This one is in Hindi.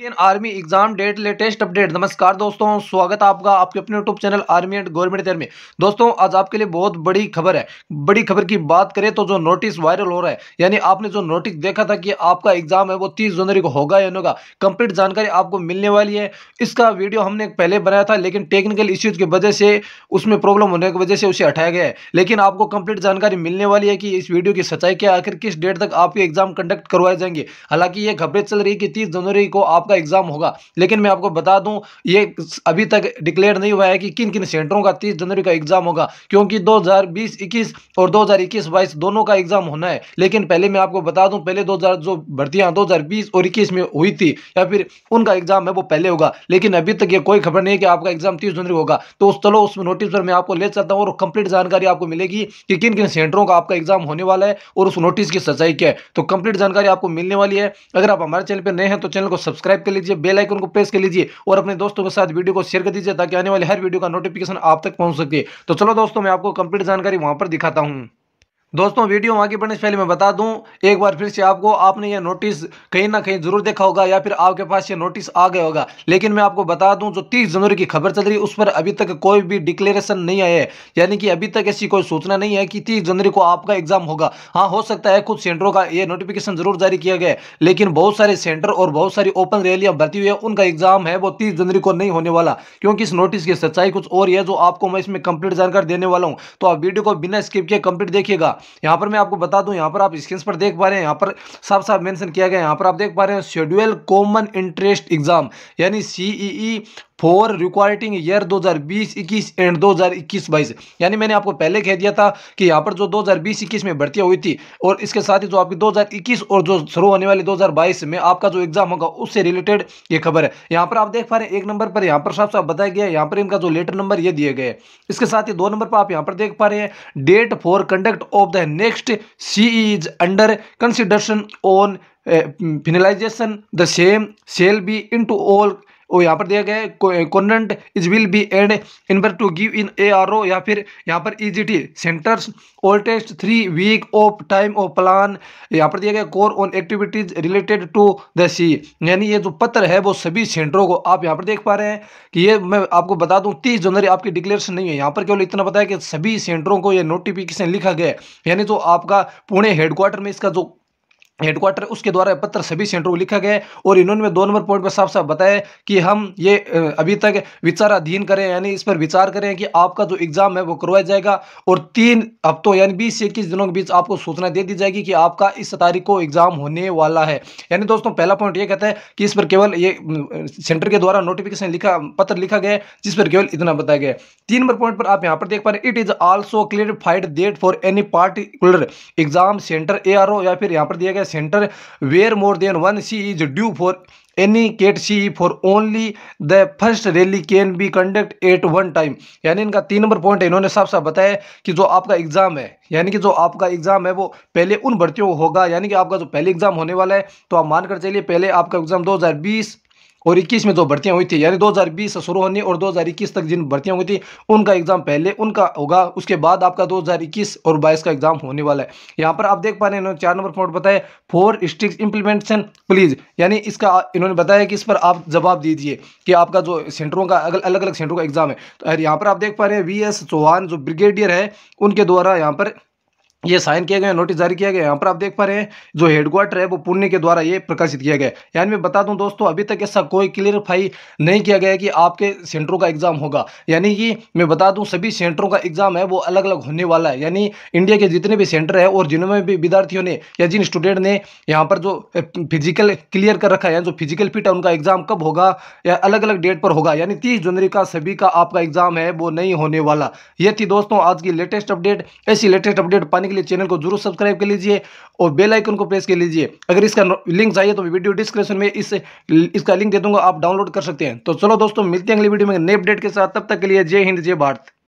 Indian army exam date latest update नमस्कार दोस्तों स्वागत आपका आपके अपने YouTube channel army and government में दोस्तों आज आपके लिए बहुत बड़ी खबर है बड़ी खबर की बात करें तो जो नोटिस वायरल हो रहा है यानी आपने जो नोटिस देखा था कि आपका एग्जाम है वो तीस जनवरी को होगा या होगा कंप्लीट जानकारी आपको मिलने वाली है इसका वीडियो हमने पहले बनाया था लेकिन टेक्निकल इश्यूज की वजह से उसमें प्रॉब्लम होने की वजह से उसे हटाया गया है लेकिन आपको कंप्लीट जानकारी मिलने वाली है कि इस वीडियो की सच्चाई क्या आखिर किस डेट तक आपके एग्जाम कंडक्ट करवाए जाएंगे हालांकि ये खबरें चल रही है कि तीस जनवरी को आप आपका एग्ज़ाम होगा लेकिन मैं आपको बता दूं ये अभी तक डिक्लेयर नहीं हुआ है कि किन किन सेंटरों का 30 जनवरी का एग्ज़ाम होगा क्योंकि 2020-21 और 2021-22 दोनों का एग्ज़ाम होना है लेकिन पहले मैं आपको बता दूं पहले दो हज़ार जो भर्तियां दो और इक्कीस में हुई थी या फिर उनका एग्ज़ाम है वो पहले होगा लेकिन अभी तक ये कोई खबर नहीं है कि आपका एग्ज़ाम तीस जनवरी होगा तो उस चलो उस नोटिस पर मैं आपको ले चलता हूँ और कंप्लीट जानकारी आपको मिलेगी कि किन किन सेंटरों का आपका एग्ज़ाम होने वाला है और उस नोटिस की सच्चाई क्या है तो कंप्लीट जानकारी आपको मिलने वाली है अगर आप हमारे चैनल पर नए हैं तो चैनल को सब्सक्राइब सब्सक्राइब कर लीजिए बेल आइकन को प्रेस कर लीजिए और अपने दोस्तों के साथ वीडियो को शेयर कर दीजिए ताकि आने वाले हर वीडियो का नोटिफिकेशन आप तक पहुंच सके तो चलो दोस्तों मैं आपको कंप्लीट जानकारी वहां पर दिखाता हूं दोस्तों वीडियो आगे बढ़ने से पहले मैं बता दूं एक बार फिर से आपको आपने यह नोटिस कहीं ना कहीं जरूर देखा होगा या फिर आपके पास ये नोटिस आ गया होगा लेकिन मैं आपको बता दूं जो 30 जनवरी की खबर चल रही है उस पर अभी तक कोई भी डिक्लेरेशन नहीं आया है यानी कि अभी तक ऐसी कोई सूचना नहीं है कि तीस जनवरी को आपका एग्जाम होगा हाँ हो सकता है कुछ सेंटरों का ये नोटिफिकेशन जरूर जारी किया गया लेकिन बहुत सारे सेंटर और बहुत सारी ओपन रैलियाँ भर्ती हुई है उनका एग्जाम है वो तीस जनवरी को नहीं होने वाला क्योंकि इस नोटिस की सच्चाई कुछ और है जो आपको मैं इसमें कंप्लीट जानकारी देने वाला हूँ तो आप वीडियो को बिना स्किप किए कंप्लीट देखिएगा यहाँ पर मैं आपको बता दूँ यहाँ पर आप स्क्रीन पर देख पा रहे हैं यहाँ पर साफ साफ मैंशन किया गया यहाँ पर आप देख पा रहे हैं शेड्यूल कॉमन इंटरेस्ट एग्जाम यानी C for requiring year 2020 21 and 2021 22 यानी मैंने आपको पहले कह दिया था कि यहाँ पर जो 2020 21 में भर्ती हुई थी और इसके साथ ही जो आपकी 2021 और जो शुरू होने वाली 2022 में आपका जो एग्जाम होगा उससे रिलेटेड ये खबर है यहाँ पर आप देख पा रहे हैं एक नंबर पर यहाँ पर साफ साफ बताया गया है यहाँ पर इनका जो लेटर नंबर ये दिए गए इसके साथ ही दो नंबर पर आप यहाँ पर देख पा रहे हैं date for conduct of the next C is under consideration on finalisation the same shall be in to all और यहाँ पर दिया गया है convent is will be ad in inward to give in A R O या फिर यहाँ पर E G T centres all test three week of time of plan यहाँ पर दिया गया core on activities related to the C यानी ये जो पत्र है वो सभी सेंटरों को आप यहाँ पर देख पा रहे हैं कि ये मैं आपको बता दूँ तीस जनवरी आपकी डिक्लेरेशन नहीं है यहाँ पर केवल इतना बताया कि सभी सेंटरों को ये नोटिफिकेशन लिखा गया है यानी जो आपका पुणे हेडक्वार्टर में इसका जो हेडक्वार्टर उसके द्वारा पत्र सभी सेंटरों को लिखा गया है और इन्होंने दो नंबर पॉइंट पर साफ साफ बताया कि हम ये अभी तक विचाराधीन करें यानी इस पर विचार करें कि आपका जो एग्ज़ाम है वो करवाया जाएगा और तीन हफ्तों यानी बीस से इक्कीस दिनों के बीच आपको सूचना दे दी जाएगी कि आपका इस तारीख को एग्ज़ाम होने वाला है यानी दोस्तों पहला पॉइंट ये कहता है कि इस पर केवल ये सेंटर के द्वारा नोटिफिकेशन लिखा पत्र लिखा गया जिस पर केवल इतना बताया गया तीन नंबर पॉइंट पर आप यहाँ पर देख पा रहे it is also clarified date for any particular exam centre A या फिर यहाँ पर दिया गया a centre where more than one C is due for any cat C for only the first rally can be conduct at one time यानी इनका तीन नंबर पॉइंट है इन्होंने साफ साफ बताया कि जो आपका एग्ज़ाम है यानी कि जो आपका एग्ज़ाम है वो पहले उन भर्तियों को होगा यानी कि आपका जो पहले एग्ज़ाम होने वाला है तो आप मानकर चलिए पहले आपका एग्ज़ाम 2020 और 21 में जो भर्तियां हुई थी यानी 2020 से शुरू होने और 2021 तक जिन भर्तियां हुई थी उनका एग्जाम पहले उनका होगा उसके बाद आपका 2021 और 22 का एग्जाम होने वाला है यहां पर आप देख पा रहे हैं चार नंबर पॉइंट बताए फोर स्ट्रिक्स इंप्लीमेंटेशन प्लीज यानी इसका इन्होंने बताया कि इस पर आप जवाब दीजिए कि आपका जो सेंटरों का अलग अलग, अलग सेंटरों का एग्जाम है तो यहाँ पर आप देख पा रहे हैं वी चौहान जो ब्रिगेडियर है उनके द्वारा यहाँ पर ये साइन किया गया नोटिस जारी किया गया यहाँ पर आप देख पा रहे हैं जो हेडक्वार्टर है वो पुणे के द्वारा ये प्रकाशित किया गया यानी मैं बता दूं दोस्तों अभी तक ऐसा कोई क्लियरफाई नहीं किया गया कि आपके सेंटरों का एग्जाम होगा यानी कि मैं बता दूं सभी सेंटरों का एग्जाम है वो अलग अलग होने वाला है यानी इंडिया के जितने भी सेंटर है और जिनमें भी विद्यार्थियों ने या जिन स्टूडेंट ने यहाँ पर जो फिजिकल क्लियर कर रखा है जो फिजिकल फिट है उनका एग्जाम कब होगा या अलग अलग डेट पर होगा यानी तीस जनवरी का सभी का आपका एग्जाम है वो नहीं होने वाला ये थी दोस्तों आज की लेटेस्ट अपडेट ऐसी लेटेस्ट अपडेट पाने के लिए चैनल को जरूर सब्सक्राइब कर लीजिए और बेल आइकन को प्रेस कर लीजिए अगर इसका लिंक चाहिए तो वीडियो डिस्क्रिप्शन में इस इसका लिंक दे दूंगा आप डाउनलोड कर सकते हैं तो चलो दोस्तों मिलते हैं अगली वीडियो में नए अपडेट के साथ तब तक के लिए जय हिंद जय भारत